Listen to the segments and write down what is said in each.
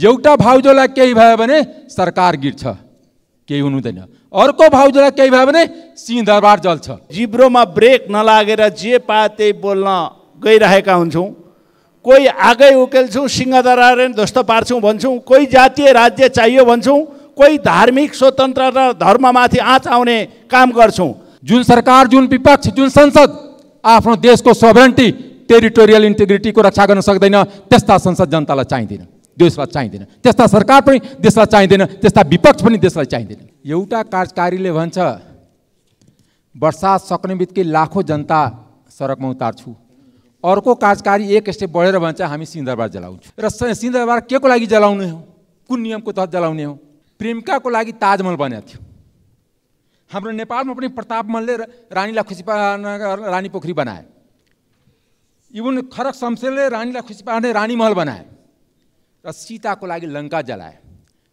एउटा भाउजूलाई केही भयो भने सरकार गिर्छ केही हुनुहुँदैन अर्को भाउजूलाई केही भयो भने सिंहदरबार जल्छ जिब्रोमा ब्रेक नलागेर जे पायो त्यही बोल्न गइरहेका हुन्छौँ कोही आगै उकेल्छौँ सिंहदरबार ध्वस्त पार्छौँ भन्छौँ कोही जातीय राज्य चाहियो भन्छौँ कोही धार्मिक स्वतन्त्र र धर्ममाथि आँच आउने काम गर्छौँ जुन सरकार जुन विपक्ष जुन संसद आफ्नो देशको सोभरेन्टी टेरिटोरियल इन्टिग्रिटीको रक्षा गर्न सक्दैन त्यस्ता संसद जनतालाई चाहिँदैन देशलाई चाहिँदैन त्यस्ता सरकार पनि देशलाई चाहिँदैन त्यस्ता विपक्ष पनि देशलाई चाहिँदैन एउटा कार्यकारीले भन्छ वर्षात सक्ने बित्तिकै लाखौँ जनता सडकमा उतार्छु अर्को कार्यकारी एक स्टेप बढेर भन्छ हामी सिंहदरबार जलाउँछु र सिंहदरबार के को लागि जलाउने हो कुन नियमको तहत जलाउने हो प्रेमिकाको लागि ताजमहल बनेको थियो हाम्रो नेपालमा पनि प्रताप मलले रानीलाई खुसी पार्न रानी पोखरी बनाए इभन खरक शमशेरले रानीलाई खुसी पार्ने रानी महल बनाए र सीताको लागि लङ्का जलाए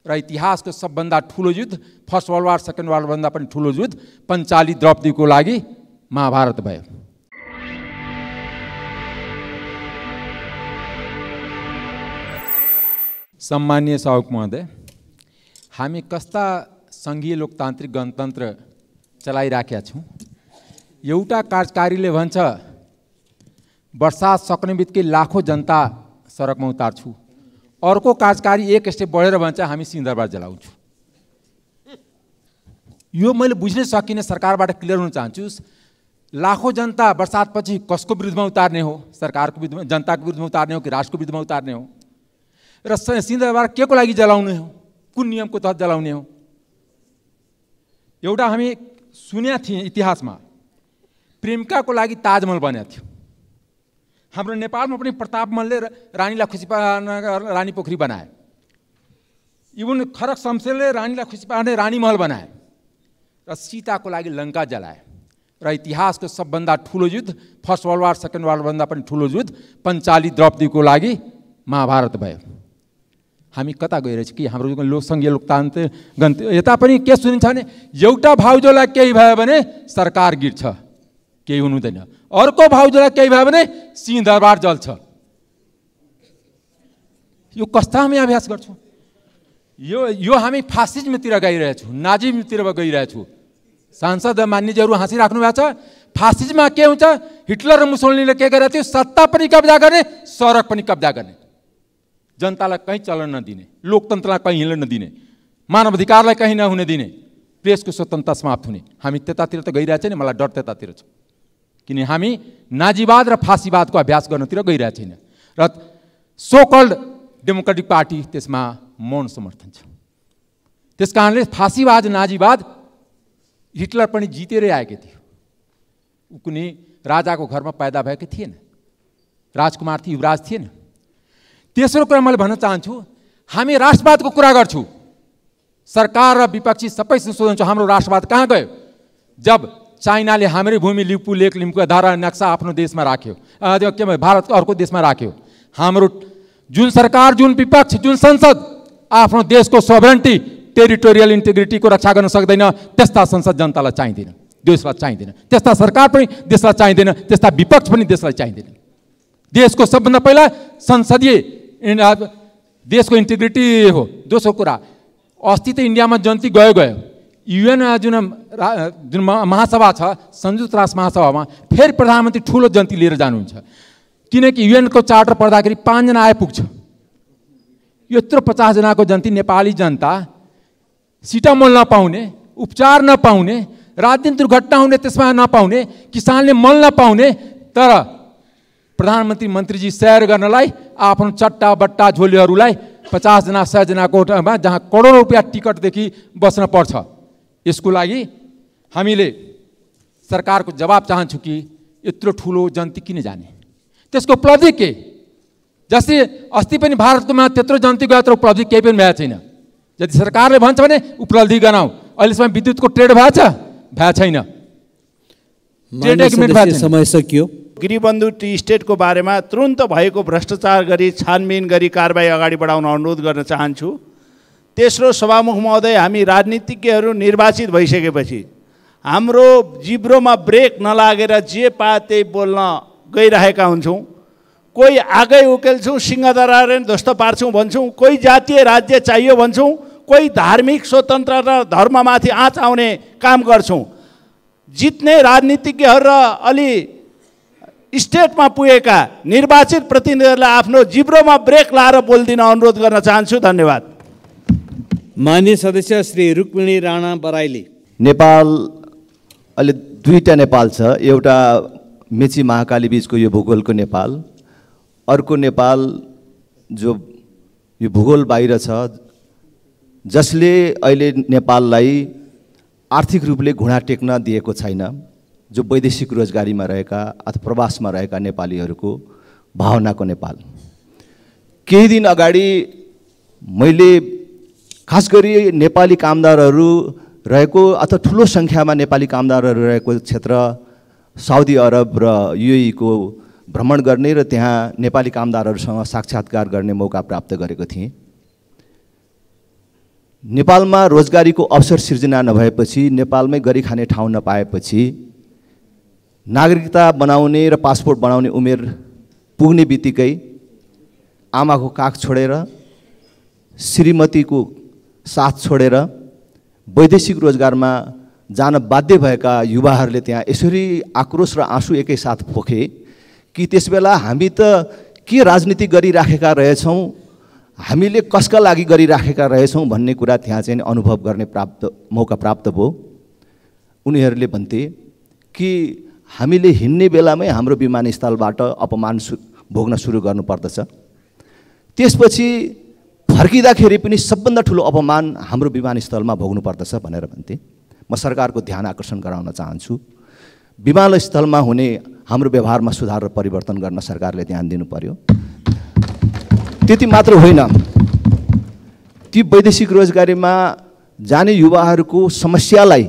र इतिहासको सबभन्दा ठुलो युद्ध first world war second world वारभन्दा पनि ठुलो युद्ध पञ्चाली द्रौपदीको लागि महाभारत भयो सम्मान्य साहुक महोदय हामी कस्ता सङ्घीय लोकतान्त्रिक गणतन्त्र चलाइराखेका छौँ एउटा कार्यकारीले भन्छ वर्षा सक्ने बित्तिकै लाखौँ जनता सडकमा उतार्छु अर्को काजकारी एक स्टेप बढेर भन्छ हामी सिंहदरबार जलाउँछौँ यो मैले बुझ्नै सकिनँ सरकारबाट क्लियर हुन चाहन्छु लाखौँ जनता बर्सातपछि कसको विरुद्धमा उतार्ने हो सरकारको विरुद्धमा जनताको विरुद्धमा उतार्ने हो कि राष्ट्रको विरुद्धमा उतार्ने हो र सिंहदरबार के को लागि जलाउने हो कुन नियमको तहत जलाउने हो एउटा हामी सुन्या थियौँ इतिहासमा प्रेमिकाको लागि ताजमहल बनेको थियो हाम्रो नेपालमा पनि प्रताप मल्लले रानीलाई खुसी पार्न रानी पोखरी बनाए इभन खरक शमशेरले रानीलाई खुसी पार्ने रानी महल बनाए र सीताको लागि लङ्का जलाए र इतिहासको सबभन्दा ठुलो युद्ध first world war second world भन्दा पनि ठुलो युद्ध पञ्चाली द्रौपदीको लागि महाभारत भयो हामी कता गइरहेछ कि हाम्रो लोकसङ्घीय लोकतान्त्रिक गन्त यता पनि के सुनिन्छ भने एउटा भाउजूलाई केही भयो भने सरकार गिर्छ केही हुनु अर्को भाउजूलाई केही भयो भने सिंहदरबार जल्छ यो कस्ता हामी अभ्यास गर्छौँ यो यो हामी फासिजमतिर गइरहेछौँ नाजिमतिर गइरहेछौँ सांसद मान्यजीहरू हाँसिराख्नु भएको छ फासिजमा के हुन्छ हिटलर र मुसोलिनीले के गरेको थियो सत्ता पनि कब्जा गर्ने सडक पनि कब्जा गर्ने जनतालाई कहीँ चलन नदिने लोकतन्त्रलाई कहीँ हिँड्न नदिने मानव अधिकारलाई कहीँ नहुने दिने प्रेसको स्वतन्त्रता समाप्त हुने हामी त्यतातिर त गइरहेछ नि मलाई डर त्यतातिर छ किन हामी नाजीवाद र फाँसीवादको अभ्यास गर्नतिर गइरहेको छैन र सो कल्ड डेमोक्रेटिक पार्टी त्यसमा मौन समर्थन छ त्यस कारणले फाँसीवाद नाजीवाद हिटलर पनि जितेरै आएको थियो ऊ कुनै राजाको घरमा पैदा भएको थिएन राजकुमार थिए युवराज थिएन तेस्रो कुरा मैले भन्न चाहन्छु हामी राष्ट्रवादको कुरा गर्छु सरकार र विपक्षी सबै संशोधन छ हाम्रो राष्ट्रवाद कहाँ गयो जब चाइनाले हाम्रै भूमि लिपु लेख लिम्पुको धारा नक्सा आफ्नो देशमा राख्यो के भयो भारतको अर्को देशमा राख्यो हाम्रो जुन सरकार जुन विपक्ष जुन संसद आफ्नो देशको सोभरेन्टी टेरिटोरियल इन्टिग्रिटीको रक्षा गर्न सक्दैन त्यस्ता संसद जनतालाई चाहिँदैन देशलाई चाहिँदैन त्यस्ता सरकार पनि देशलाई चाहिँदैन त्यस्ता विपक्ष पनि देशलाई चाहिँदैन देशको सबभन्दा पहिला संसदीय देशको इन्टिग्रिटी हो दोस्रो कुरा अस्ति त इन्डियामा जन्ती गयो गयो युएन जुन जुन महासभा छ संयुक्त राष्ट्र महासभामा फेरि प्रधानमन्त्री ठुलो जन्ती लिएर जानुहुन्छ किनकि युएनको चार्टर पढ्दाखेरि पाँचजना आइपुग्छ यत्रो पचासजनाको जन्ती नेपाली जनता सिटामोल नपाउने उपचार नपाउने राजनीतिक दुर्घटना हुने त्यसमा नपाउने किसानले मल नपाउने तर प्रधानमन्त्री मन्त्रीजी सैर गर्नलाई आफ्नो चट्टा बट्टा झोलीहरूलाई पचासजना सयजनाको जहाँ करोडौँ रुपियाँ टिकटदेखि बस्न पर्छ यसको लागि हामीले सरकारको जवाब चाहन्छु कि यत्रो ठुलो जन्ती किन जाने त्यसको उपलब्धि के जस्तै अस्ति पनि भारतमा त्यत्रो जन्ती गयो उपलब्धि केही पनि भएको छैन यदि सरकारले भन्छ भने उपलब्धि गराउँ अहिलेसम्म विद्युतको ट्रेड भएको छ भएको छैन समय सकियो गिरिबन्धु टी स्टेटको बारेमा तुरन्त भएको भ्रष्टाचार गरी छानबिन गरी कारवाही अगाडि बढाउन अनुरोध गर्न चाहन्छु तेस्रो सभामुख महोदय हामी राजनीतिज्ञहरू निर्वाचित भइसकेपछि हाम्रो जिब्रोमा ब्रेक नलागेर जे पाए त्यही बोल्न गइरहेका हुन्छौँ कोही आगै उकेल्छौँ सिंहदरारेण ध्वस्त पार्छौँ भन्छौँ कोही जातीय राज्य चाहियो भन्छौँ कोही धार्मिक स्वतन्त्र र धर्ममाथि आँच आउने काम गर्छौँ जित्ने राजनीतिज्ञहरू र अलि स्टेटमा पुगेका निर्वाचित प्रतिनिधिहरूलाई आफ्नो जिब्रोमा ब्रेक लाएर बोलिदिन अनुरोध गर्न चाहन्छु धन्यवाद मान्य सदस्य श्री रुक्मिणी राणा बराइली नेपाल अहिले दुईवटा नेपाल छ एउटा मेची महाकाली बिचको यो भूगोलको नेपाल अर्को नेपाल जो यो भूगोल बाहिर छ जसले अहिले नेपाललाई आर्थिक रूपले घुँडा टेक्न दिएको छैन जो वैदेशिक रोजगारीमा रहेका अथवा प्रवासमा रहेका नेपालीहरूको भावनाको नेपाल केही दिन अगाडि मैले खास गरी नेपाली कामदारहरू रहेको अथवा ठुलो सङ्ख्यामा नेपाली कामदारहरू रहेको क्षेत्र साउदी अरब र युईको भ्रमण गर्ने र त्यहाँ नेपाली कामदारहरूसँग साक्षात्कार गर्ने मौका प्राप्त गरेको थिएँ नेपालमा रोजगारीको अवसर सिर्जना नभएपछि नेपालमै गरी खाने ठाउँ नपाएपछि नागरिकता बनाउने र पासपोर्ट बनाउने उमेर पुग्ने बित्तिकै आमाको काख छोडेर श्रीमतीको साथ छोडेर वैदेशिक रोजगारमा जान बाध्य भएका युवाहरूले त्यहाँ यसरी आक्रोश र आँसु एकैसाथ पोखे कि त्यसबेला हामी त के राजनीति गरिराखेका रहेछौँ हामीले कसका लागि गरिराखेका रहेछौँ भन्ने कुरा त्यहाँ चाहिँ अनुभव गर्ने प्राप्त मौका प्राप्त भयो उनीहरूले भन्थे कि हामीले हिँड्ने बेलामै हाम्रो विमानस्थलबाट अपमान सु भोग्न सुरु गर्नुपर्दछ त्यसपछि फर्किँदाखेरि पनि सबभन्दा ठुलो अपमान हाम्रो विमानस्थलमा भोग्नुपर्दछ भनेर भन्थे म सरकारको ध्यान आकर्षण गराउन चाहन्छु विमानस्थलमा हुने हाम्रो व्यवहारमा सुधार र परिवर्तन गर्न सरकारले ध्यान दिनु पर्यो त्यति मात्र होइन ती वैदेशिक रोजगारीमा जाने युवाहरूको समस्यालाई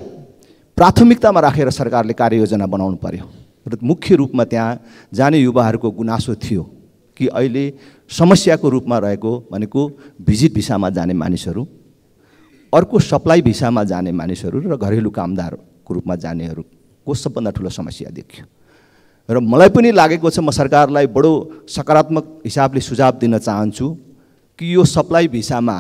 प्राथमिकतामा राखेर सरकारले कार्ययोजना बनाउनु पर्यो र मुख्य रूपमा त्यहाँ जाने युवाहरूको गुनासो थियो कि अहिले समस्याको रूपमा रहेको भनेको भिजिट भिसामा जाने मानिसहरू अर्को सप्लाई भिसामा जाने मानिसहरू र घरेलु कामदारको रूपमा जानेहरूको सबभन्दा ठुलो समस्या देखियो र मलाई पनि लागेको छ म सरकारलाई बडो सकारात्मक हिसाबले सुझाव दिन चाहन्छु कि यो सप्लाई भिसामा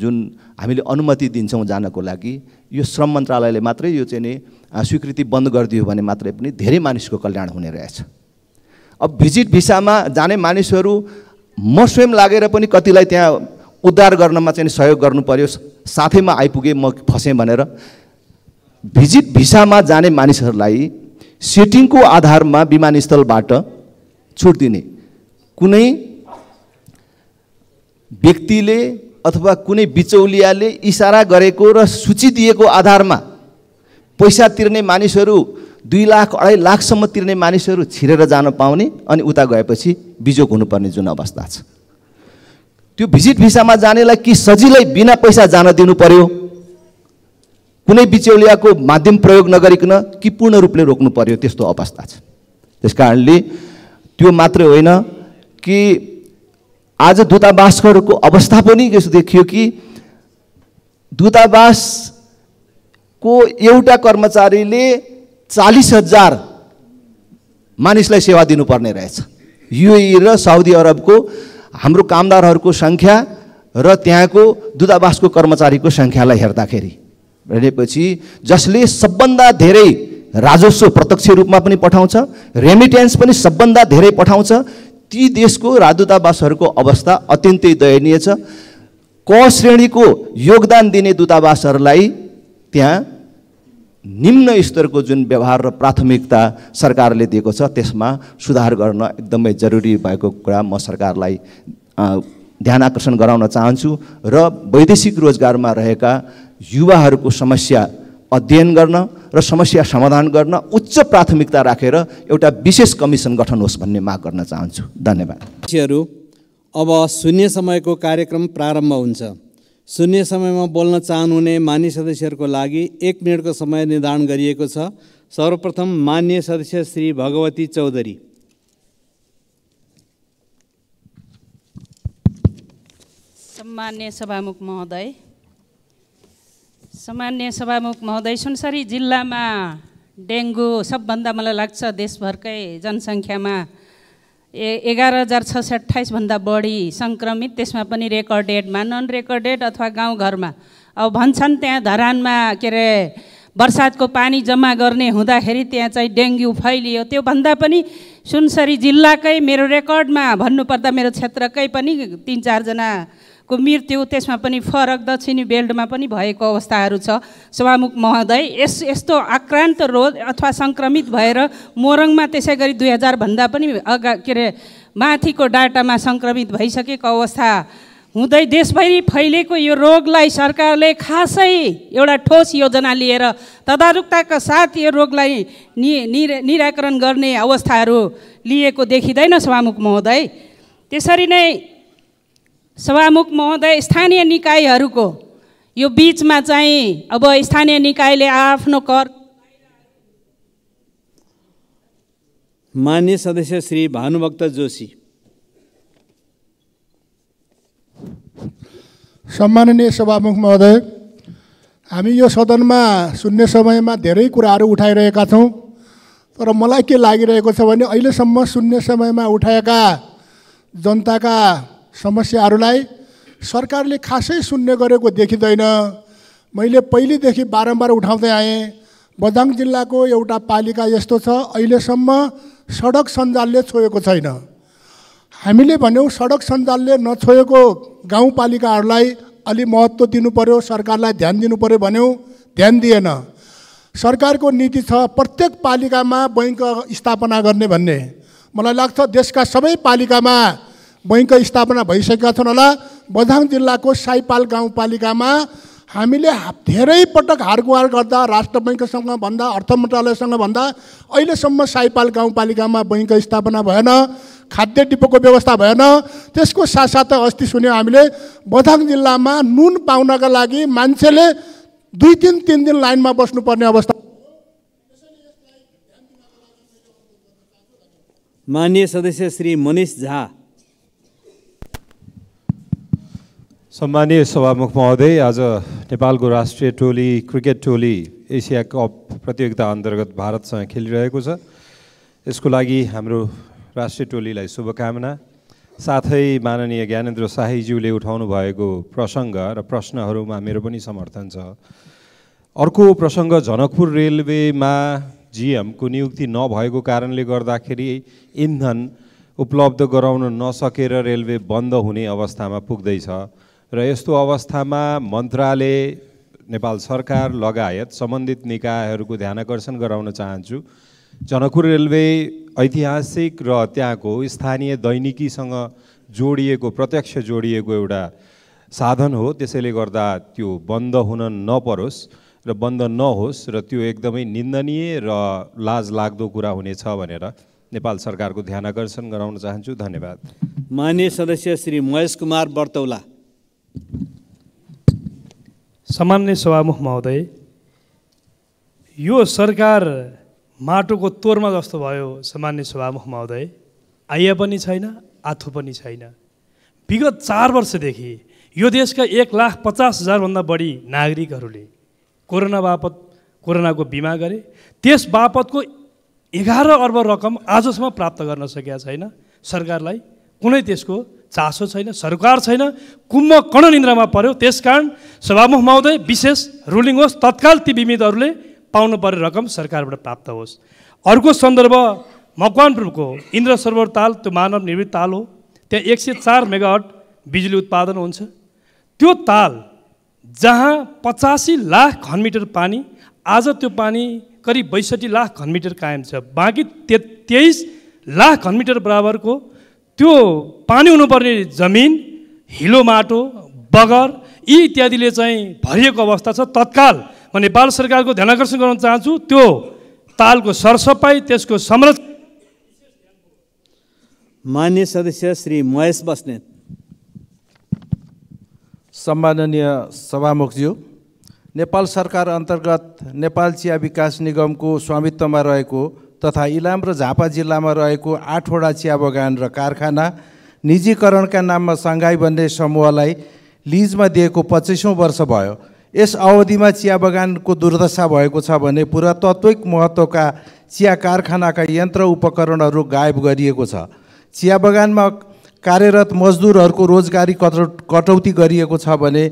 जुन हामीले अनुमति दिन्छौँ जानको लागि यो श्रम मन्त्रालयले मात्रै यो चाहिँ नि स्वीकृति बन्द गरिदियो भने मात्रै पनि धेरै मानिसको कल्याण हुने रहेछ अब भिजिट भिसामा जाने मानिसहरू म स्वयं लागेर पनि कतिलाई त्यहाँ उद्धार गर्नमा चाहिँ सहयोग गर्नु पऱ्यो साथैमा आइपुगेँ म फसेँ भनेर भिजिट भिसामा जाने मानिसहरूलाई सेटिङको आधारमा विमानस्थलबाट छुट दिने कुनै व्यक्तिले अथवा कुनै बिचौलियाले इसारा गरेको र सूची दिएको आधारमा पैसा तिर्ने मानिसहरू दुई लाख अढाई लाखसम्म तिर्ने मानिसहरू छिरेर जान पाउने अनि उता गएपछि बिजोग हुनुपर्ने जुन अवस्था छ त्यो भिजिट भिसामा जानेलाई कि सजिलै बिना पैसा जान दिनु पर्यो कुनै बिचौलियाको माध्यम प्रयोग नगरिकन कि पूर्ण रूपले रोक्नु पर्यो त्यस्तो अवस्था छ त्यस कारणले त्यो मात्रै होइन कि आज दूतावासहरूको अवस्था पनि यस्तो देखियो कि दूतावासको एउटा कर्मचारीले चालिस हजार मानिसलाई सेवा दिनुपर्ने रहेछ युए र साउदी अरबको हाम्रो कामदारहरूको सङ्ख्या र त्यहाँको दूतावासको कर्मचारीको सङ्ख्यालाई हेर्दाखेरि भनेपछि जसले सबभन्दा धेरै राजस्व प्रत्यक्ष रूपमा पनि पठाउँछ रेमिटेन्स पनि सबभन्दा धेरै पठाउँछ ती देशको राजदूतावासहरूको अवस्था अत्यन्तै दयनीय छ क श्रेणीको योगदान दिने दूतावासहरूलाई त्यहाँ निम्न स्तरको जुन व्यवहार र प्राथमिकता सरकारले दिएको छ त्यसमा सुधार गर्न एकदमै जरुरी भएको कुरा म सरकारलाई ध्यान आकर्षण गराउन चाहन्छु र वैदेशिक रोजगारमा रहेका युवाहरूको समस्या अध्ययन गर्न र समस्या समाधान गर्न उच्च प्राथमिकता राखेर रा, एउटा विशेष कमिसन गठन होस् भन्ने माग गर्न चाहन्छु धन्यवाद अब शून्य समयको कार्यक्रम प्रारम्भ हुन्छ शून्य समयमा बोल्न चाहनुहुने मान्य सदस्यहरूको लागि एक मिनटको समय निर्धारण गरिएको छ सर्वप्रथम मान्य सदस्य श्री भगवती चौधरी सम्मान्य सभामुख महोदय सामान्य सभामुख महोदय सुनसरी जिल्लामा डेङ्गु सबभन्दा मलाई लाग्छ देशभरकै जनसङ्ख्यामा ए एघार हजार छ सय अठाइसभन्दा बढी सङ्क्रमित त्यसमा पनि रेकर्डेडमा नन रेकर्डेड अथवा गाउँघरमा अब भन्छन् त्यहाँ धरानमा के अरे बर्सातको पानी जम्मा गर्ने हुँदाखेरि त्यहाँ चाहिँ डेङ्गु फैलियो त्योभन्दा पनि सुनसरी जिल्लाकै मेरो रेकर्डमा भन्नुपर्दा मेरो क्षेत्रकै पनि तिन चारजना को मृत्यु त्यसमा पनि फरक दक्षिणी बेल्टमा पनि भएको अवस्थाहरू छ सभामुख महोदय यस यस्तो आक्रान्त रोग अथवा सङ्क्रमित भएर मोरङमा त्यसै गरी दुई हजारभन्दा पनि अगा के अरे माथिको डाटामा सङ्क्रमित भइसकेको अवस्था हुँदै देशभरि फैलिएको यो रोगलाई सरकारले खासै एउटा ठोस योजना लिएर तदारुकताका साथ यो रोगलाई निराकरण गर्ने अवस्थाहरू लिएको देखिँदैन सभामुख महोदय त्यसरी नै सभामुख महोदय स्थानीय निकायहरूको यो बिचमा चाहिँ अब स्थानीय निकायले आफ्नो कर मान्य सदस्य श्री भानुभक्त जोशी सम्माननीय सभामुख महोदय हामी यो सदनमा सुन्ने समयमा धेरै कुराहरू उठाइरहेका छौँ तर मलाई के लागिरहेको छ भने अहिलेसम्म सुन्ने समयमा उठाएका जनताका समस्याहरूलाई सरकारले खासै सुन्ने गरेको देखिँदैन मैले पहिलेदेखि बारम्बार उठाउँदै आएँ बदाङ जिल्लाको एउटा पालिका यस्तो छ अहिलेसम्म सडक सञ्जालले छोएको छैन हामीले भन्यौँ सडक सञ्जालले नछोएको गाउँपालिकाहरूलाई अलि महत्त्व दिनु पऱ्यो सरकारलाई ध्यान दिनु पऱ्यो भन्यौँ ध्यान दिएन सरकारको नीति छ प्रत्येक पालिकामा बैङ्क स्थापना गर्ने भन्ने मलाई लाग्छ देशका सबै पालिकामा बैङ्क स्थापना भइसकेका छन् होला बझाङ जिल्लाको साइपाल गाउँपालिकामा हामीले धेरै पटक हारगुहार गर्दा राष्ट्र बैङ्कसँग भन्दा अर्थ मन्त्रालयसँग भन्दा अहिलेसम्म साइपाल गाउँपालिकामा बैङ्क स्थापना भएन खाद्य डिपोको व्यवस्था भएन त्यसको साथसाथै अस्ति सुन्यौँ हामीले बझाङ जिल्लामा नुन पाउनका लागि मान्छेले दुई तिन तिन दिन लाइनमा बस्नुपर्ने अवस्था मान्य सदस्य श्री मनिष झा सम्मानीय सभामुख महोदय आज नेपालको राष्ट्रिय टोली क्रिकेट टोली एसिया कप प्रतियोगिता अन्तर्गत भारतसँग खेलिरहेको छ यसको लागि हाम्रो राष्ट्रिय टोलीलाई शुभकामना साथै माननीय ज्ञानेन्द्र शाहीज्यूले उठाउनु भएको प्रसङ्ग र प्रश्नहरूमा मेरो पनि समर्थन छ अर्को प्रसङ्ग जनकपुर रेलवेमा जिएमको नियुक्ति नभएको कारणले गर्दाखेरि इन्धन उपलब्ध गराउन नसकेर रेलवे बन्द हुने अवस्थामा पुग्दैछ र यस्तो अवस्थामा मन्त्रालय नेपाल सरकार लगायत सम्बन्धित निकायहरूको ध्यान आकर्षण गराउन चाहन्छु जनकपुर रेलवे ऐतिहासिक र त्यहाँको स्थानीय दैनिकीसँग जोडिएको प्रत्यक्ष जोडिएको एउटा साधन हो त्यसैले गर्दा त्यो बन्द हुन नपरोस् र बन्द नहोस् र त्यो एकदमै निन्दनीय र लाज लाग्दो कुरा हुनेछ भनेर नेपाल सरकारको ध्यान आकर्षण गराउन चाहन्छु धन्यवाद मान्य सदस्य श्री महेश कुमार बर्तौला सामान्य सभामुख महोदय यो सरकार माटोको तोरमा जस्तो भयो सामान्य सभामुख महोदय आइया पनि छैन आथु पनि छैन विगत चार वर्षदेखि यो देशका एक लाख पचास हजारभन्दा बढी नागरिकहरूले कोरोना बापत कोरोनाको बिमा गरे त्यस बापतको एघार अर्ब रकम आजसम्म प्राप्त गर्न सकेका छैन सरकारलाई कुनै त्यसको चासो छैन सरकार छैन कुम्भ निन्द्रामा पर्यो त्यस कारण सभामुख महोदय विशेष रुलिङ होस् तत्काल ती बिमितहरूले पाउनु पर्ने रकम सरकारबाट प्राप्त होस् अर्को सन्दर्भ मकवानपुरको इन्द्र सरोवर ताल त्यो मानव निर्मित ताल हो त्यहाँ एक सय चार मेगावट बिजुली उत्पादन हुन्छ त्यो ताल जहाँ पचासी लाख घनमिटर पानी आज त्यो पानी करिब बैसठी लाख घनमिटर कायम छ बाँकी ते तेइस लाख घनमिटर बराबरको त्यो पानी हुनुपर्ने जमिन हिलो माटो बगर यी इत्यादिले चाहिँ भरिएको अवस्था छ तत्काल म नेपाल सरकारको ध्यान आकर्षण गर्न चाहन्छु त्यो तालको सरसफाइ त्यसको संरक्षण मान्य सदस्य श्री महेश बस्नेत सम्माननीय सभामुखज्यू नेपाल सरकार अन्तर्गत नेपाल चिया विकास निगमको स्वामित्वमा रहेको तथा इलाम र झापा जिल्लामा रहेको आठवटा चिया बगान र कारखाना निजीकरणका नाममा सङ्घाई बन्ने समूहलाई लिजमा दिएको पच्चिसौँ वर्ष भयो यस अवधिमा चिया बगानको दुर्दशा भएको छ भने पुरातात्विक महत्त्वका चिया कारखानाका यन्त्र उपकरणहरू गायब गरिएको छ चिया बगानमा कार्यरत मजदुरहरूको रोजगारी कटौ कटौती गरिएको छ भने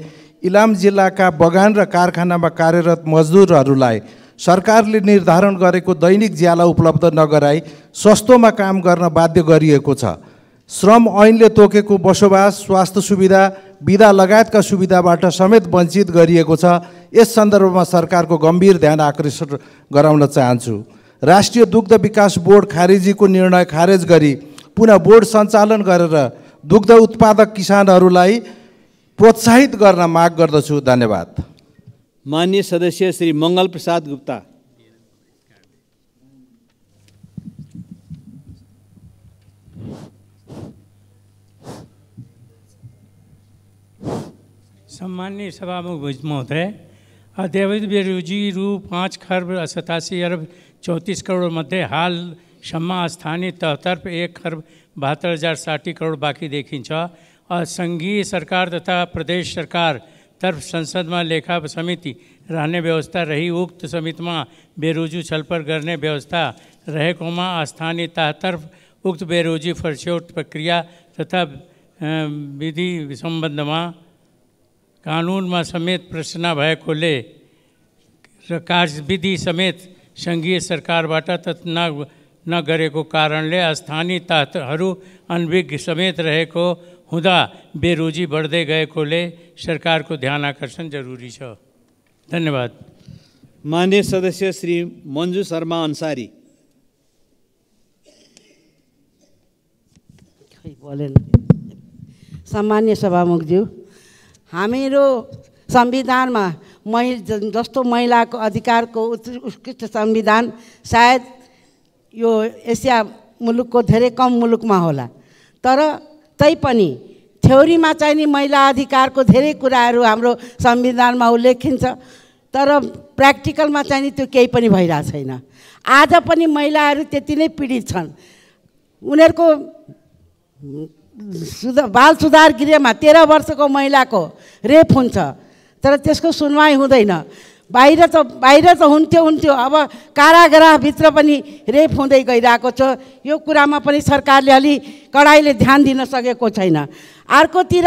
इलाम जिल्लाका बगान र कारखानामा कार्यरत मजदुरहरूलाई सरकारले निर्धारण गरेको दैनिक ज्याला उपलब्ध नगराई सस्तोमा काम गर्न बाध्य गरिएको छ श्रम ऐनले तोकेको बसोबास स्वास्थ्य सुविधा विधा लगायतका सुविधाबाट समेत वञ्चित गरिएको छ यस सन्दर्भमा सरकारको गम्भीर ध्यान आकर्षण गराउन चाहन्छु राष्ट्रिय दुग्ध विकास बोर्ड खारेजीको निर्णय खारेज गरी पुनः बोर्ड सञ्चालन गरेर दुग्ध उत्पादक किसानहरूलाई प्रोत्साहित गर्न माग गर्दछु धन्यवाद माननीय सदस्य श्री मंगल प्रसाद गुप्ता सम्मान्य सभामुख महोदय अद्यावत बेरोजी रू पाँच खरब सतासी अरब चौंतीस करोड़ मध्य हाल क्षमा स्थानीय तहतर्फ एक खरब बहत्तर हज़ार साठी करोड़ बाकी देखिन्छ संघीय सरकार तथा प्रदेश सरकार तरफ संसद में लेखा समिति रहने व्यवस्था रही उक्त समिति में बेरोजी छलपर करने व्यवस्था रहे कोमा स्थानीय तरफ उक्त बेरोजी फरसोट प्रक्रिया तथा विधि संबंध में कानून में समेत प्रश्न भय खोले कार्यविधि समेत संघीय सरकार नगर को कारण स्थानीय तहतर अन्विघ समेत रहे हुँदा बेरोजी बढ्दै गएकोले सरकारको ध्यान आकर्षण जरुरी छ धन्यवाद मान्य सदस्य श्री मन्जु शर्मा अन्सारी सामान्य सभामुखज्यू हामीहरू संविधानमा महि जस्तो महिलाको अधिकारको उत्कृष्ट संविधान सायद यो एसिया मुलुकको धेरै कम मुलुकमा होला तर तैपनि थ्योरीमा चाहिँ नि महिला अधिकारको धेरै कुराहरू हाम्रो संविधानमा उल्लेखिन्छ तर प्र्याक्टिकलमा चाहिँ नि त्यो केही पनि भइरहेको छैन आज पनि महिलाहरू त्यति नै पीडित छन् उनीहरूको सुधा बाल सुधार गृहमा तेह्र वर्षको महिलाको रेप हुन्छ तर त्यसको सुनवाई हुँदैन बाहिर त बाहिर त हुन्थ्यो हुन्थ्यो अब कारागारभित्र पनि रेप हुँदै गइरहेको छ यो कुरामा पनि सरकारले अलि कडाइले ध्यान दिन सकेको छैन अर्कोतिर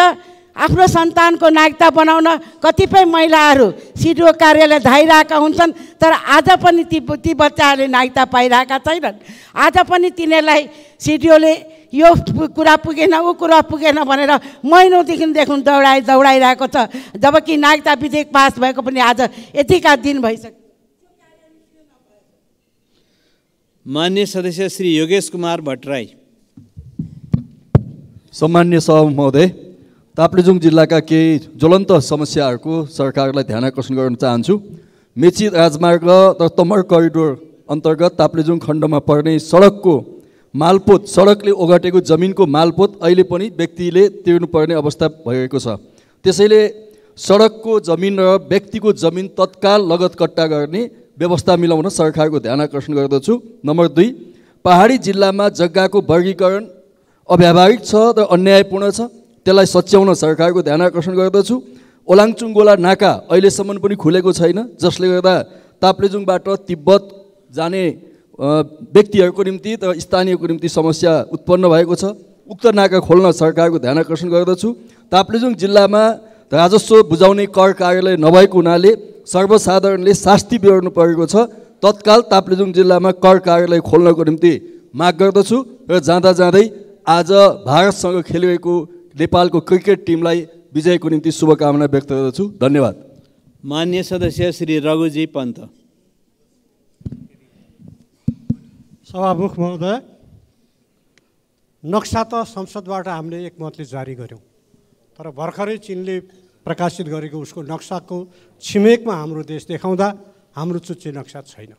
आफ्नो सन्तानको नागरिकता बनाउन कतिपय महिलाहरू सिडिओ कार्यालय धाइरहेका हुन्छन् तर आज पनि ती ती बच्चाहरूले नागरिकता पाइरहेका छैनन् आज पनि तिनीहरूलाई सिडिओले यो कुरा पुगेन ऊ कुरा पुगेन भनेर महिनौदेखि देखौँ दौडाइ दौडाइरहेको छ जबकि नागरिकता विधेयक पास भएको पनि आज यतिका दिन भइसक्यो मान्य सदस्य श्री योगेश कुमार भट्टराई सम्मान्य सभा महोदय ताप्लेजुङ जिल्लाका केही ज्वलन्त समस्याहरूको सरकारलाई ध्यान आकर्षण गर्न चाहन्छु मेची राजमार्ग र तमर करिडोर अन्तर्गत ताप्लेजुङ खण्डमा पर्ने सडकको मालपोत सडकले ओगटेको जमिनको मालपोत अहिले पनि व्यक्तिले तिर्नुपर्ने अवस्था भएको छ त्यसैले सडकको जमिन र व्यक्तिको जमिन तत्काल लगत कट्टा गर्ने व्यवस्था मिलाउन सरकारको ध्यान आकर्षण गर्दछु नम्बर दुई पहाडी जिल्लामा जग्गाको वर्गीकरण अव्यावहारिक छ र अन्यायपूर्ण छ त्यसलाई सच्याउन सरकारको ध्यान आकर्षण गर्दछु ओलाङचुङ्गोला नाका अहिलेसम्म पनि खुलेको छैन जसले गर्दा ताप्लेजुङबाट तिब्बत जाने व्यक्तिहरूको निम्ति र स्थानीयको निम्ति समस्या उत्पन्न भएको छ उक्त नाका खोल्न सरकारको ध्यान आकर्षण गर्दछु ताप्लेजुङ जिल्लामा राजस्व बुझाउने कर कार्यालय नभएको हुनाले सर्वसाधारणले शास्ति बिहोर्नु परेको छ तत्काल ताप्लेजुङ जिल्लामा कर कार्यालय खोल्नको निम्ति माग गर्दछु र जाँदा जाँदै आज भारतसँग खेलिएको नेपालको क्रिकेट टिमलाई विजयको निम्ति शुभकामना व्यक्त गर्दछु धन्यवाद मान्य सदस्य श्री रघुजी पन्त सभामुख महोदय नक्सा त संसदबाट हामीले एकमतले जारी गऱ्यौँ तर भर्खरै चिनले प्रकाशित गरेको उसको नक्साको छिमेकमा हाम्रो देश देखाउँदा हाम्रो चुच्चे नक्सा छैन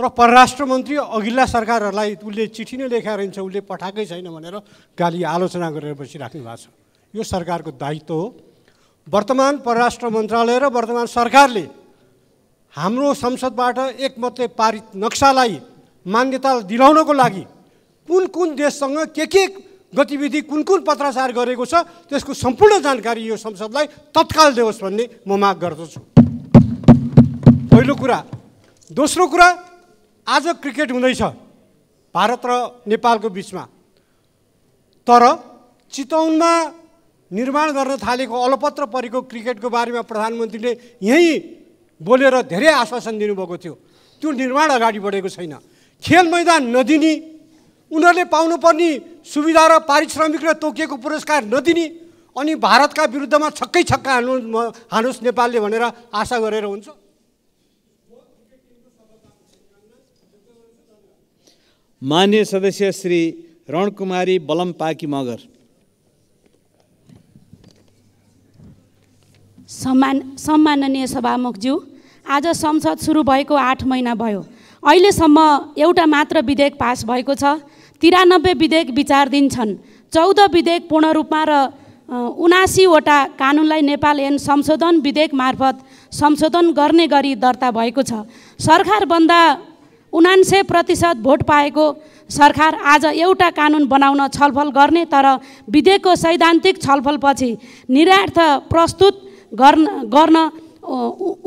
र परराष्ट्र मन्त्री अघिल्ला सरकारहरूलाई उसले चिठी नै लेखाएर हिँड्छ उसले पठाएकै छैन भनेर गाली आलोचना गरेर बसिराख्नु भएको छ यो सरकारको दायित्व हो वर्तमान परराष्ट्र मन्त्रालय र वर्तमान सरकारले हाम्रो संसदबाट एकमतले पारित नक्सालाई मान्यता दिलाउनको लागि कुन कुन देशसँग के के गतिविधि कुन कुन पत्राचार गरेको छ त्यसको सम्पूर्ण जानकारी यो संसदलाई तत्काल दियोस् भन्ने म माग गर्दछु पहिलो कुरा दोस्रो कुरा आज क्रिकेट हुँदैछ भारत र नेपालको बिचमा तर चितौनमा निर्माण गर्न थालेको अलपत्र परेको क्रिकेटको बारेमा प्रधानमन्त्रीले यहीँ बोलेर धेरै आश्वासन दिनुभएको थियो त्यो निर्माण अगाडि बढेको छैन खेल मैदान नदिने उनीहरूले पाउनुपर्ने सुविधा र पारिश्रमिक र तोकिएको पुरस्कार नदिने अनि भारतका विरुद्धमा छक्कै छक्का हाल्नु हाल्नुहोस् नेपालले भनेर आशा गरेर हुन्छ मान्य सदस्य श्री रणकुमारी बलम पाकी मगर सम्मान सम्माननीय सभामुखज्यू आज संसद सुरु भएको आठ महिना भयो अहिलेसम्म एउटा मात्र विधेयक पास भएको छ तिरानब्बे विधेयक विचारधीन छन् चौध विधेयक पूर्ण रूपमा र उनासीवटा कानुनलाई नेपाल एन संशोधन विधेयक मार्फत संशोधन गर्ने गरी दर्ता भएको छ सरकारभन्दा उनान्से प्रतिशत भोट पाएको सरकार आज एउटा कानुन बनाउन छलफल गर्ने तर विधेयकको सैद्धान्तिक छलफलपछि निरार्थ प्रस्तुत गर्न गर्न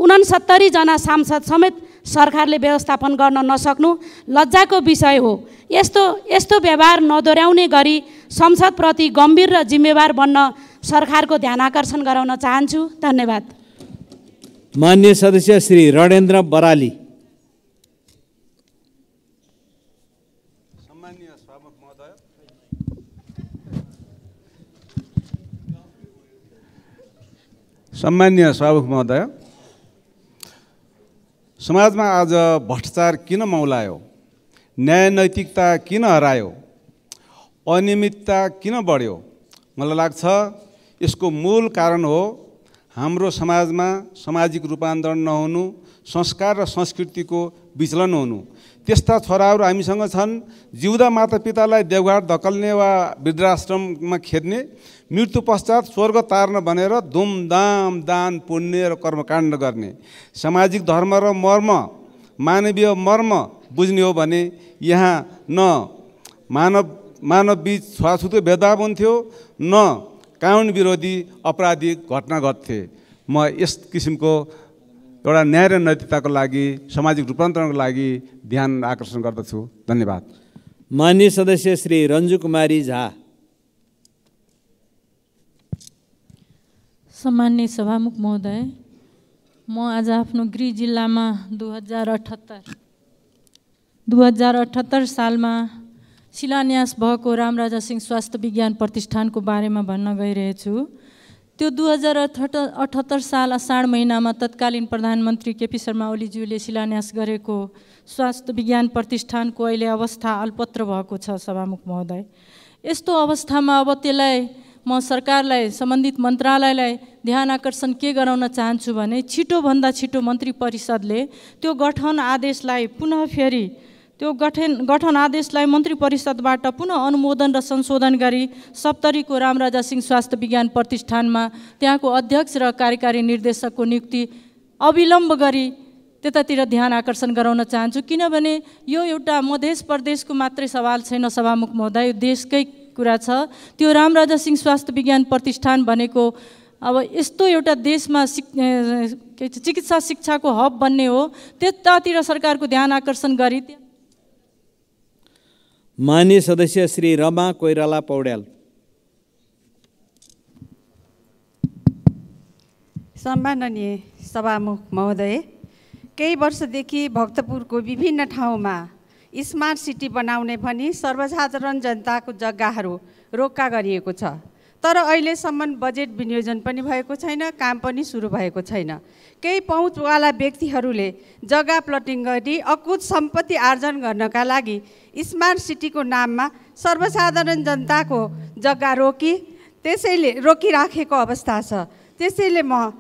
उनसत्तरीजना सांसद समेत सरकारले व्यवस्थापन गर्न नसक्नु लज्जाको विषय हो यस्तो यस्तो व्यवहार नदोर्याउने गरी संसदप्रति गम्भीर र जिम्मेवार बन्न सरकारको ध्यान आकर्षण गराउन चाहन्छु धन्यवाद मान्य सदस्य श्री रणेन्द्र बराली सम्मान्य सभामुख महोदय समाजमा आज भ्रष्टाचार किन मौलायो न्याय नैतिकता किन हरायो अनियमितता किन बढ्यो मलाई लाग्छ यसको मूल कारण हो हाम्रो समाजमा सामाजिक रूपान्तरण नहुनु संस्कार र संस्कृतिको विचलन हुनु त्यस्ता छोराहरू हामीसँग छन् जिउँदा मातापितालाई देवघाट धकल्ने वा वृद्धाश्रममा खेद्ने मृत्यु पश्चात स्वर्ग तार्न भनेर धुमधाम दान पुण्य र कर्मकाण्ड गर्ने सामाजिक धर्म र मर्म मानवीय मर्म बुझ्ने हो भने यहाँ न मानव मानव बिच छुवाछुतो भेदभाव हुन्थ्यो न कानुन विरोधी अपराधिक घटना घट्थे म यस किसिमको एउटा न्याय र नैतिकताको लागि सामाजिक रूपान्तरणको लागि ध्यान आकर्षण गर्दछु धन्यवाद मान्य सदस्य श्री रन्जु कुमारी झा सम्मान्य सभामुख महोदय म आज आफ्नो गृह जिल्लामा दुई हजार अठहत्तर दुई हजार अठहत्तर सालमा शिलान्यास भएको रामराजा सिंह स्वास्थ्य विज्ञान प्रतिष्ठानको बारेमा भन्न गइरहेछु त्यो दुई हजार अठहत्तर अठहत्तर साल असाढ महिनामा तत्कालीन प्रधानमन्त्री केपी शर्मा ओलीज्यूले शिलान्यास गरेको स्वास्थ्य विज्ञान प्रतिष्ठानको अहिले अवस्था अल्पत्र भएको छ सभामुख महोदय यस्तो अवस्थामा अब त्यसलाई म सरकारलाई सम्बन्धित मन्त्रालयलाई ध्यान आकर्षण के गराउन चाहन्छु भने छिटोभन्दा छिटो मन्त्री परिषदले त्यो गठन आदेशलाई पुनः फेरि त्यो गठन गठन आदेशलाई मन्त्री परिषदबाट पुनः अनुमोदन र संशोधन गरी सप्तरीको रामराजा सिंह स्वास्थ्य विज्ञान प्रतिष्ठानमा त्यहाँको अध्यक्ष र कार्यकारी निर्देशकको नियुक्ति अविलम्ब गरी त्यतातिर ध्यान आकर्षण गराउन चाहन्छु किनभने यो एउटा मधेस प्रदेशको मात्रै सवाल छैन सभामुख महोदय यो देशकै कुरा छ त्यो रामराजा सिंह स्वास्थ्य विज्ञान प्रतिष्ठान भनेको अब यस्तो एउटा देशमा सिक चिकित्सा शिक्षाको हब बन्ने हो त्यतातिर सरकारको ध्यान आकर्षण गरी मान्य सदस्य श्री रमा कोइराला पौड्याल सम्माननीय सभामुख महोदय केही वर्षदेखि भक्तपुरको विभिन्न ठाउँमा स्मार्ट सिटी बनाउने भनी सर्वसाधारण जनताको जग्गाहरू रोक्का गरिएको छ तर अहिलेसम्म बजेट विनियोजन पनि भएको छैन काम पनि सुरु भएको छैन केही पहुँचवाला व्यक्तिहरूले जग्गा प्लटिङ गरी अकुत सम्पत्ति आर्जन गर्नका लागि स्मार्ट सिटीको नाममा सर्वसाधारण जनताको जग्गा रोकी त्यसैले रोकिराखेको अवस्था छ त्यसैले म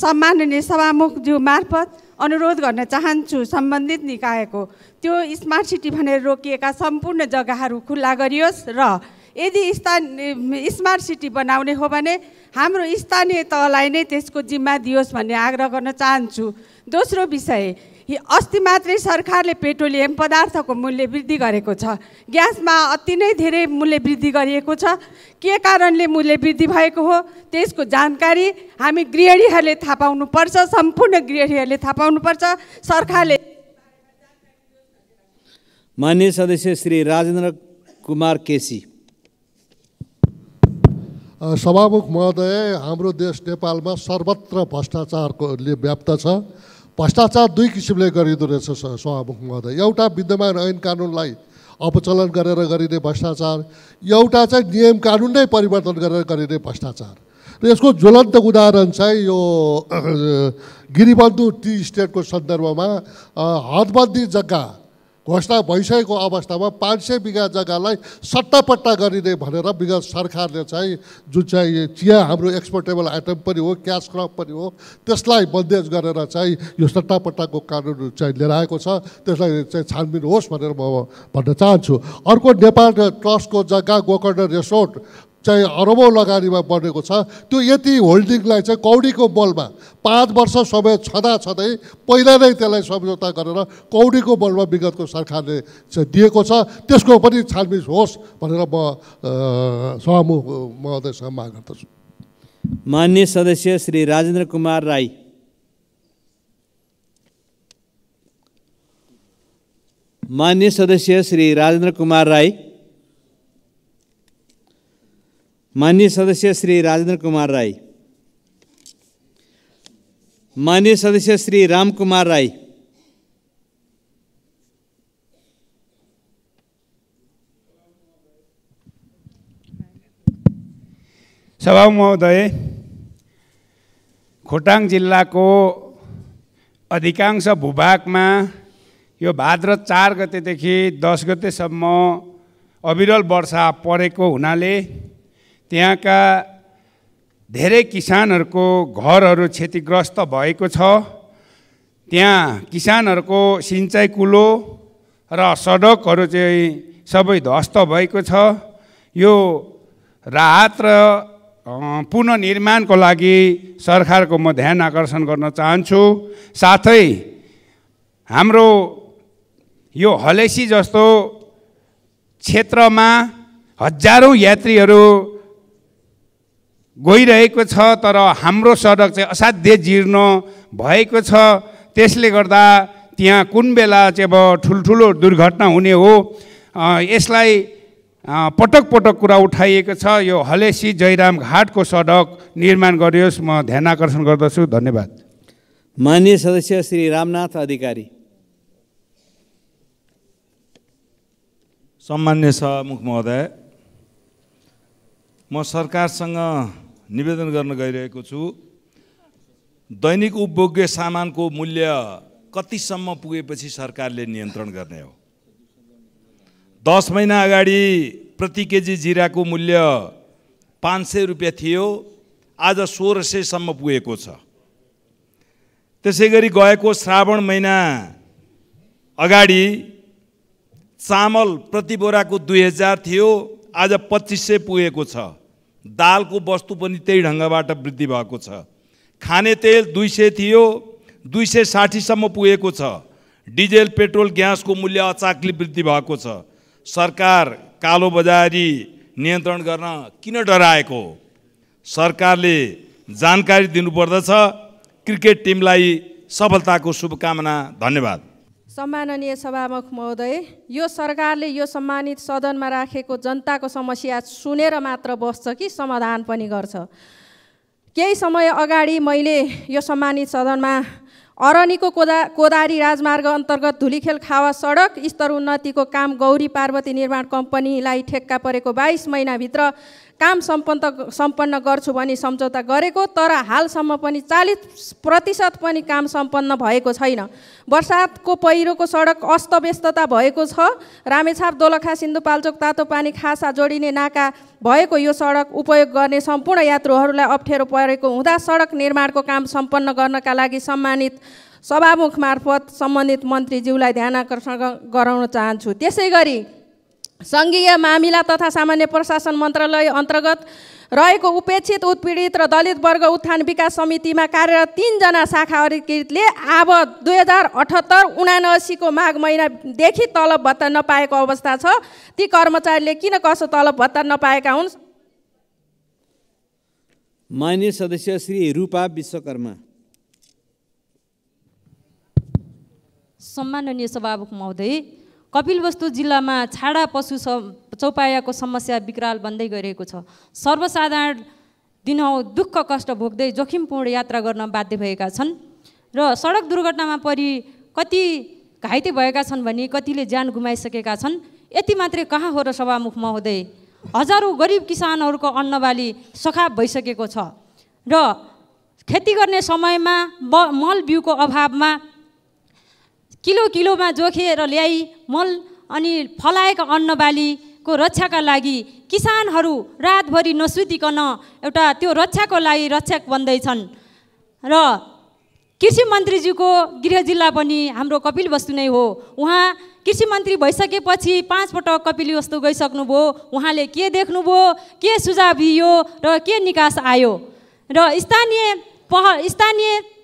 सम्माननीय सभामुखज्यू मार्फत अनुरोध गर्न चाहन्छु सम्बन्धित निकायको त्यो स्मार्ट सिटी भनेर रोकिएका सम्पूर्ण जग्गाहरू खुल्ला गरियोस् र यदि स्थान स्मार्ट सिटी बनाउने हो भने हाम्रो स्थानीय तहलाई नै त्यसको जिम्मा दियोस् भन्ने आग्रह गर्न चाहन्छु दोस्रो विषय अस्ति मात्रै सरकारले पेट्रोलियम पदार्थको मूल्य वृद्धि गरेको छ ग्यासमा अति नै धेरै मूल्य वृद्धि गरिएको छ के कारणले मूल्य वृद्धि भएको हो त्यसको जानकारी हामी गृहिणीहरूले थाहा पाउनुपर्छ सम्पूर्ण गृहिणीहरूले थाहा पाउनुपर्छ सरकारले मान्य सदस्य श्री राजेन्द्र कुमार केसी सभामुख महोदय हाम्रो देश नेपालमा सर्वत्र भ्रष्टाचारकोले व्याप्त छ भ्रष्टाचार दुई किसिमले गरिँदो रहेछ सभामुख महोदय एउटा विद्यमान ऐन कानुनलाई अपचलन गरेर गरिने भ्रष्टाचार एउटा चाहिँ नियम कानुन नै परिवर्तन गरेर गरिने भ्रष्टाचार र यसको ज्वलन्त उदाहरण चाहिँ यो गिरिबन्धु टी स्टेटको सन्दर्भमा हदबन्दी जग्गा घोषणा भइसकेको अवस्थामा पाँच सय बिघा जग्गालाई सट्टापट्टा गरिने भनेर विगत सरकारले चाहिँ जुन चाहिँ चिया हाम्रो एक्सपोर्टेबल आइटम पनि हो क्यास क्रप पनि हो त्यसलाई बन्देज गरेर चाहिँ यो सट्टापट्टाको कानुन चाहिँ लिएर आएको छ त्यसलाई चाहिँ छानबिन होस् भनेर म भन्न चाहन्छु अर्को नेपाल ट्रस्टको जग्गा गोकर्ण रिसोर्ट चाहिँ अरबौँ लगानीमा बनेको छ त्यो यति होल्डिङलाई चाहिँ कौडीको बलमा पाँच वर्ष समय छँदा छँदै पहिला नै त्यसलाई सम्झौता गरेर कौडीको बलमा विगतको सरकारले चाहिँ दिएको छ त्यसको पनि छानबिन होस् भनेर म सभामुख महोदयसँग माग गर्दछु मान्य सदस्य श्री राजेन्द्र कुमार राई मान्य सदस्य श्री राजेन्द्र कुमार राई मान्य सदस्य श्री राजेन्द्र कुमार राई मान्य सदस्य श्री रामकुमार राई सभा महोदय खोटाङ जिल्लाको अधिकांश भूभागमा यो भाद्र चार गतेदेखि दस गतेसम्म अविरल वर्षा परेको हुनाले त्यहाँका धेरै किसानहरूको घरहरू क्षतिग्रस्त भएको छ त्यहाँ किसानहरूको सिँचाइ कुलो र सडकहरू चाहिँ सबै ध्वस्त भएको छ यो राहत र पुननिर्माणको लागि सरकारको म ध्यान आकर्षण गर्न चाहन्छु साथै हाम्रो यो हलेसी जस्तो क्षेत्रमा हजारौँ यात्रीहरू गइरहेको छ तर हाम्रो सडक चाहिँ असाध्य जीर्ण भएको छ त्यसले गर्दा त्यहाँ कुन बेला चाहिँ अब ठुल्ठुलो दुर्घटना हुने हो यसलाई पटक पटक कुरा उठाइएको छ यो हलेसी जयराम घाटको सडक निर्माण गरियोस् म ध्यान आकर्षण गर्दछु धन्यवाद मान्य सदस्य श्री रामनाथ अधिकारी सम्मान्य सभामुख महोदय म सरकारसँग निवेदन गर्न गइरहेको छु दैनिक उपभोग्य सामानको मूल्य कतिसम्म पुगेपछि सरकारले नियन्त्रण गर्ने हो दस महिना अगाडि प्रति केजी जिराको मूल्य पाँच सय रुपियाँ थियो आज सोह्र सयसम्म पुगेको छ त्यसै गरी गएको श्रावण महिना अगाडि चामल प्रति बोराको दुई हजार थियो आज पच्चिस सय पुगेको छ दालको वस्तु पनि त्यही ढङ्गबाट वृद्धि भएको छ खाने तेल दुई सय थियो दुई सय साठीसम्म पुगेको छ डिजेल पेट्रोल ग्यासको मूल्य अचाक्ली वृद्धि भएको छ सरकार कालो बजारी नियन्त्रण गर्न किन डराएको सरकारले जानकारी दिनुपर्दछ क्रिकेट टिमलाई सफलताको शुभकामना धन्यवाद सम्माननीय सभामुख महोदय यो सरकारले यो सम्मानित सदनमा राखेको जनताको समस्या सुनेर मात्र बस्छ कि समाधान पनि गर्छ केही समय अगाडि मैले यो सम्मानित सदनमा अरनीको कोदा कोदारी राजमार्ग अन्तर्गत धुलीखेल खावा सडक स्तर उन्नतिको काम गौरी पार्वती निर्माण कम्पनीलाई ठेक्का परेको बाइस महिनाभित्र काम सम्पन्न सम्पन्न गर्छु भनी सम्झौता गरेको तर हालसम्म पनि चालिस प्रतिशत पनि काम सम्पन्न भएको छैन बर्सातको पहिरोको सडक अस्तव्यस्तता भएको छ रामेछाप दोलखा सिन्धुपाल्चोक तातो पानी खासा जोडिने नाका भएको यो सडक उपयोग गर्ने सम्पूर्ण यात्रुहरूलाई अप्ठ्यारो परेको हुँदा सडक निर्माणको काम सम्पन्न गर्नका लागि सम्मानित सभामुख मार्फत सम्बन्धित मन्त्रीज्यूलाई ध्यान आकर्षण गराउन चाहन्छु त्यसै गरी सङ्घीय मामिला तथा सामान्य प्रशासन मन्त्रालय अन्तर्गत रहेको उपेक्षित उत्पीडित र दलित वर्ग उत्थान विकास समितिमा कार्यरत तिनजना शाखा अधिकृतले अब दुई हजार अठहत्तर उनासीको माघ महिनादेखि तलब भत्ता नपाएको अवस्था छ ती कर्मचारीले किन कसो तलब भत्ता नपाएका हुन् मान्य सदस्य श्री रूपा विश्वकर्मा सम्माननीय सभामुख महोदय कपिलवस्तु जिल्लामा छाडा पशु चौपायाको समस्या विकराल बन्दै गइरहेको छ सर्वसाधारण दिनहुँ दुःख कष्ट भोग्दै जोखिमपूर्ण यात्रा गर्न बाध्य भएका छन् र सडक दुर्घटनामा परि कति घाइते भएका छन् भने कतिले ज्यान गुमाइसकेका छन् यति मात्रै कहाँ हो र सभामुख महोदय हजारौँ गरिब किसानहरूको अन्नबाली सखाप भइसकेको छ र खेती गर्ने समयमा ब मल बिउको अभावमा किलो किलोमा जोखिएर ल्याई मल अनि फलाएका अन्नबालीको रक्षाका लागि किसानहरू रातभरि नसुतिकन एउटा त्यो रक्षाको लागि रक्षक बन्दैछन् र कृषि मन्त्रीज्यूको गृह जिल्ला पनि हाम्रो कपिल वस्तु नै हो उहाँ कृषि मन्त्री भइसकेपछि पाँचपटक कपिल वस्तु गइसक्नुभयो उहाँले के देख्नुभयो के सुझाव दियो र के निकास आयो र स्थानीय पह स्थानीय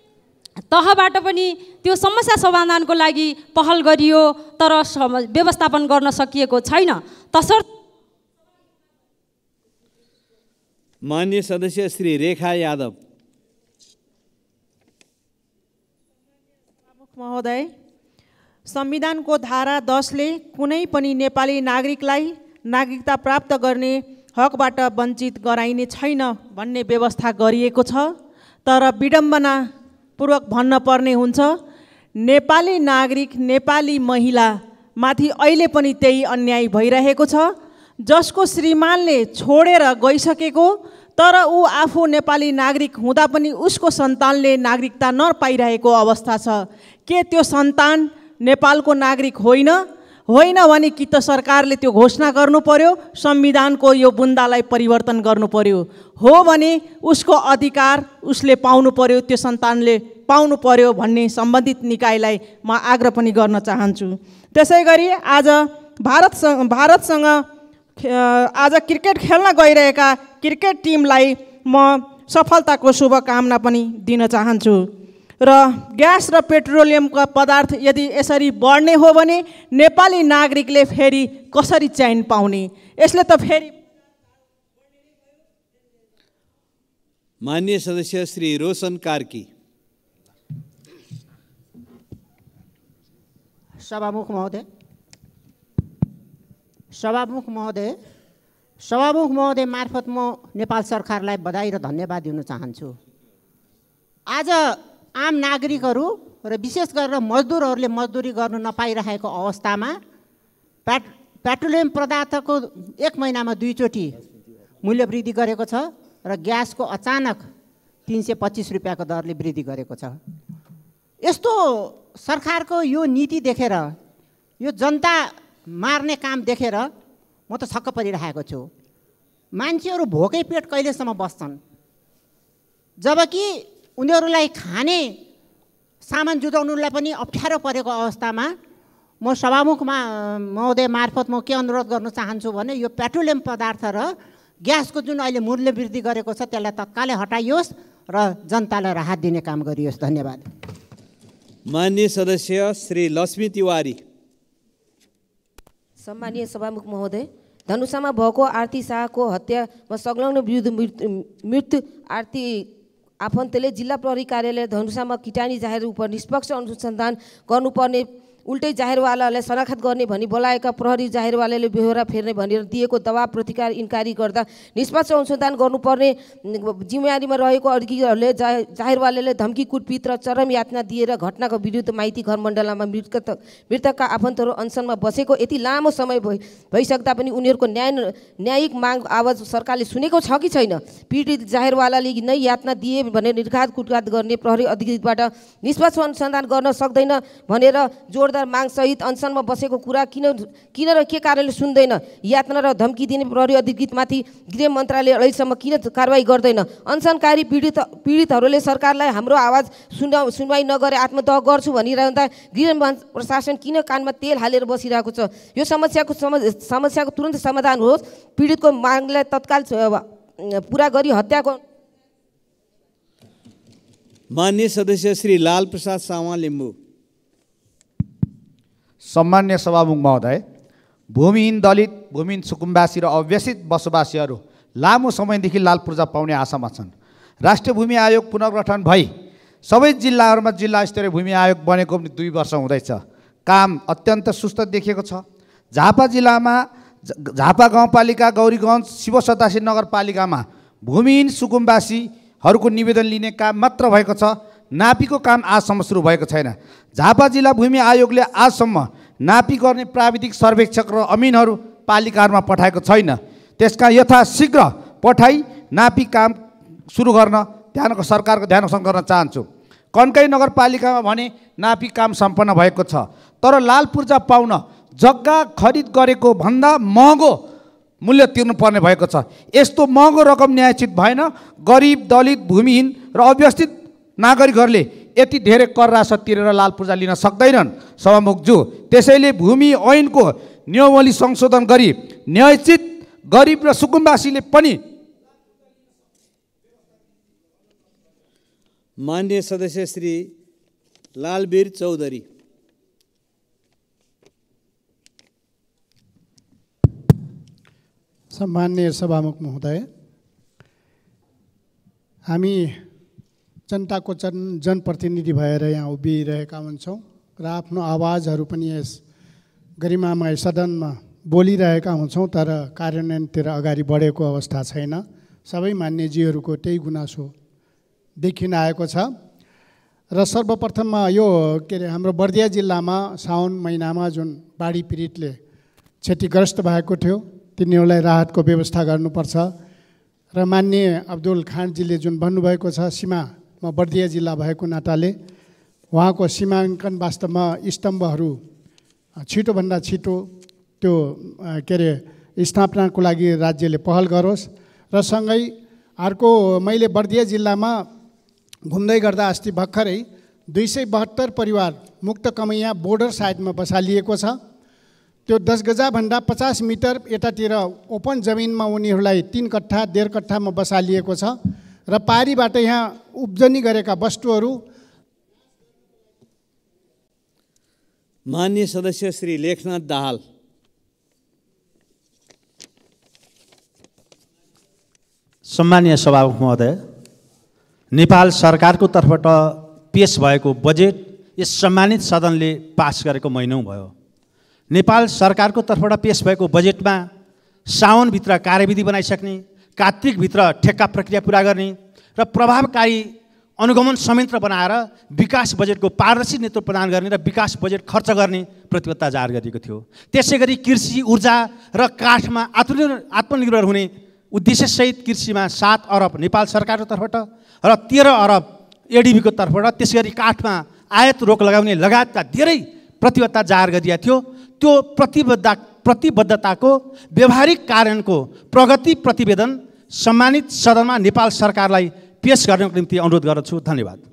तहबाट पनि त्यो समस्या समाधानको लागि पहल गरियो तर सम व्यवस्थापन गर्न सकिएको छैन तसर्थ मान्य सदस्य श्री रेखा यादव महोदय संविधानको धारा दसले कुनै पनि नेपाली नागरिकलाई नागरिकता प्राप्त गर्ने हकबाट वञ्चित गराइने छैन भन्ने व्यवस्था गरिएको छ तर विडम्बना पूर्वक भन्न पर्ने हुन्छ नेपाली नागरिक नेपाली महिलामाथि अहिले पनि त्यही अन्याय भइरहेको छ जसको श्रीमानले छोडेर गइसकेको तर ऊ आफू नेपाली नागरिक हुँदा पनि उसको सन्तानले नागरिकता नपाइरहेको अवस्था छ के त्यो सन्तान नेपालको नागरिक होइन होइन भने कि त सरकारले त्यो घोषणा गर्नु पर्यो संविधानको यो बुन्दालाई परिवर्तन गर्नु पर्यो हो भने उसको अधिकार उसले पाउनु पर्यो त्यो सन्तानले पाउनु पर्यो भन्ने सम्बन्धित निकायलाई म आग्रह पनि गर्न चाहन्छु त्यसै गरी आज भारतसँग भारतसँग आज क्रिकेट खेल्न गइरहेका क्रिकेट टिमलाई म सफलताको शुभकामना पनि दिन चाहन्छु र ग्यास र पेट्रोलियमका पदार्थ यदि यसरी बढ्ने हो भने नेपाली नागरिकले फेरि कसरी चयन पाउने यसले त फेरि मान्य सदस्य श्री रोशन कार्की सभामुख महोदय सभामुख महोदय सभामुख महोदय मार्फत म नेपाल सरकारलाई बधाई र धन्यवाद दिन चाहन्छु आज आम नागरिकहरू र विशेष गरेर मजदुरहरूले मजदुरी गर्न नपाइरहेको अवस्थामा पेट पेट्रोलियम पदार्थको एक महिनामा दुईचोटि मूल्य वृद्धि गरेको छ र ग्यासको अचानक तिन सय पच्चिस रुपियाँको दरले वृद्धि गरेको छ यस्तो सरकारको यो नीति देखेर यो जनता मार्ने काम देखेर म त छक्क परिरहेको छु मान्छेहरू भोकै पेट कहिलेसम्म बस्छन् जबकि उनीहरूलाई खाने सामान जुटाउनुलाई पनि अप्ठ्यारो परेको अवस्थामा म सभामुखमा महोदय मार्फत म के अनुरोध गर्न चाहन्छु भने यो पेट्रोलियम पदार्थ र ग्यासको जुन अहिले मूल्य वृद्धि गरेको छ त्यसलाई तत्कालै हटाइयोस् र जनतालाई राहत दिने काम गरियोस् धन्यवाद मान्य सदस्य श्री लक्ष्मी तिवारी सम्मानीय सभामुख महोदय धनुषामा भएको आरती शाहको हत्यामा संलग्न विरुद्ध मृत्यु आरती आफन्तले जिल्ला प्रहरी कार्यालय धनुषामा किटानी जाहेर उप निष्पक्ष अनुसन्धान गर्नुपर्ने उल्टै जाहेरवालालाई शनाखत गर्ने भनी बोलाएका प्रहरी जाहेरवालाले बेहोरा फेर्ने भनेर दिएको दबाब प्रतिकार इन्कारी गर्दा निष्पक्ष अनुसन्धान गर्नुपर्ने जिम्मेवारीमा रहेको अड्कीहरूले जा जाहेरवालाले धम्की कुटपित र चरम यातना दिएर घटनाको विरुद्ध माइती घर मण्डलामा मृतक मृतकका आफन्तहरू अनसनमा बसेको यति लामो समय भइ भइसक्दा पनि उनीहरूको न्याय न्यायिक माग आवाज सरकारले सुनेको छ कि छैन पीडित जाहेरवालाले नै यातना दिए भनेर निर्घात कुटघात गर्ने प्रहरी अधिकृतबाट निष्पक्ष अनुसन्धान गर्न सक्दैन भनेर जोड पूर्वाधार मागसहित अनसनमा बसेको कुरा किन किन र के कारणले सुन्दैन यातना र धम्की दिने प्रहरी अधिकृतमाथि गृह मन्त्रालय अहिलेसम्म किन कारवाही गर्दैन अनसनकारी पीडित पीडितहरूले सरकारलाई हाम्रो आवाज सुन सुनवाई नगरे आत्मदह गर्छु भनिरहँदा गृह प्रशासन किन कानमा तेल हालेर बसिरहेको छ यो समस्याको समस्याको तुरन्त समाधान होस् पीडितको मागलाई तत्काल पुरा गरी हत्याको मान्य सदस्य श्री लाल प्रसाद सामा लिम्बू सम्मान्य सभामुख महोदय भूमिहीन दलित भूमिहीन सुकुम्बासी र अव्यसित बसोबासीहरू लामो समयदेखि लाल पूर्जा पाउने आशामा छन् राष्ट्रिय भूमि आयोग पुनर्गठन भई सबै जिल्लाहरूमा जिल्ला स्तरीय भूमि आयोग बनेको पनि दुई वर्ष हुँदैछ काम अत्यन्त सुस्त देखिएको छ झापा जिल्लामा झापा गाउँपालिका गौरीगञ्ज शिव सतासी नगरपालिकामा भूमिहीन सुकुम्बासीहरूको निवेदन लिने काम मात्र भएको छ नापीको काम आजसम्म सुरु भएको छैन झापा जिल्ला भूमि आयोगले आजसम्म नापी गर्ने प्राविधिक सर्वेक्षक र अमिनहरू पालिकाहरूमा पठाएको छैन त्यसका यथाशीघ्र पठाई नापी काम सुरु गर्न त्यहाँको सरकारको ध्यान आकर्षण गर्न चाहन्छु कन्काई नगरपालिकामा भने नापी काम सम्पन्न भएको छ तर लाल पूर्जा पाउन जग्गा खरिद गरेको भन्दा महँगो मूल्य तिर्नुपर्ने भएको छ यस्तो महँगो रकम न्यायचित भएन गरिब दलित भूमिहीन र अव्यवस्थित नागरिकहरूले यति धेरै कर रास तिरेर लाल पूर्जा लिन सक्दैनन् सभामुखज्यू त्यसैले भूमि ऐनको नियमावली संशोधन गरी न्यायचित गरिब र सुकुम्बासीले पनि मान्य सदस्य श्री लालवीर चौधरी सम्मान्य सभामुख महोदय हामी जनताको जन जनप्रतिनिधि भएर यहाँ उभिरहेका हुन्छौँ र आफ्नो आवाजहरू पनि यस गरिमामय सदनमा बोलिरहेका हुन्छौँ तर कार्यान्वयनतिर अगाडि बढेको अवस्था छैन सबै मान्यजीहरूको त्यही गुनासो देखिन आएको छ र सर्वप्रथममा यो के अरे हाम्रो बर्दिया जिल्लामा साउन महिनामा जुन बाढी पीडितले क्षतिग्रस्त भएको थियो तिनीहरूलाई राहतको व्यवस्था गर्नुपर्छ र मान्य अब्दुल खानजीले जुन भन्नुभएको छ सीमा म बर्दिया जिल्ला भएको नाताले उहाँको सीमाङ्कन वास्तवमा स्तम्भहरू छिटोभन्दा छिटो त्यो के अरे स्थापनाको लागि राज्यले पहल गरोस् र सँगै अर्को मैले बर्दिया जिल्लामा घुम्दै गर्दा अस्ति भर्खरै दुई सय बहत्तर परिवार मुक्त कमैया बोर्डर साइडमा बसालिएको छ त्यो दस गजाभन्दा पचास मिटर यतातिर ओपन जमिनमा उनीहरूलाई तिन कट्ठा डेढ कट्ठामा बसालिएको छ र पारीबाट यहाँ उब्जनी गरेका वस्तुहरू मान्य सदस्य श्री लेखनाथ दाहाल सम्मान्य सभामुख महोदय नेपाल सरकारको तर्फबाट पेस भएको बजेट यस सम्मानित सदनले पास गरेको महिनौ भयो नेपाल सरकारको तर्फबाट पेस भएको बजेटमा साउनभित्र कार्यविधि बनाइसक्ने कात्तिकभित्र ठेक्का प्रक्रिया पुरा गर्ने र प्रभावकारी अनुगमन संयन्त्र बनाएर विकास बजेटको पारदर्शी नेतृत्व प्रदान गर्ने र विकास बजेट खर्च गर्ने प्रतिबद्धता जाहेर गरिएको थियो त्यसै गरी कृषि ऊर्जा र काठमा आत्मनिर्भर आत्मनिर्भर हुने उद्देश्यसहित कृषिमा सात अरब नेपाल सरकारको तर्फबाट र तेह्र अरब एडिबीको तर्फबाट त्यसै गरी काठमा आयात रोक लगाउने लगायतका धेरै प्रतिबद्धता जाहेर गरिएको थियो त्यो प्रतिबद्ध प्रतिबद्धताको व्यवहारिक कारणको प्रगति प्रतिवेदन सम्मानित सदनमा नेपाल सरकारलाई पेस गर्नको निम्ति अनुरोध गर्दछु धन्यवाद